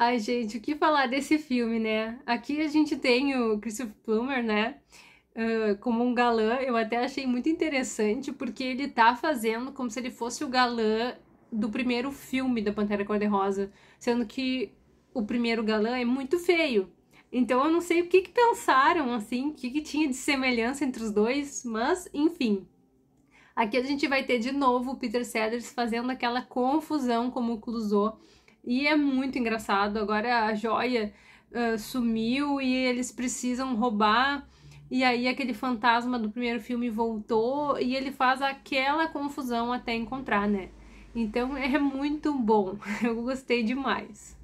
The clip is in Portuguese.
Ai, gente, o que falar desse filme, né? Aqui a gente tem o Christopher Plummer, né? Uh, como um galã, eu até achei muito interessante, porque ele tá fazendo como se ele fosse o galã do primeiro filme da Pantera Cor-de-Rosa, sendo que o primeiro galã é muito feio. Então eu não sei o que, que pensaram, assim, o que, que tinha de semelhança entre os dois, mas enfim. Aqui a gente vai ter de novo o Peter Sellers fazendo aquela confusão como o Clouseau e é muito engraçado. Agora a joia uh, sumiu e eles precisam roubar. E aí aquele fantasma do primeiro filme voltou e ele faz aquela confusão até encontrar, né? Então é muito bom. Eu gostei demais.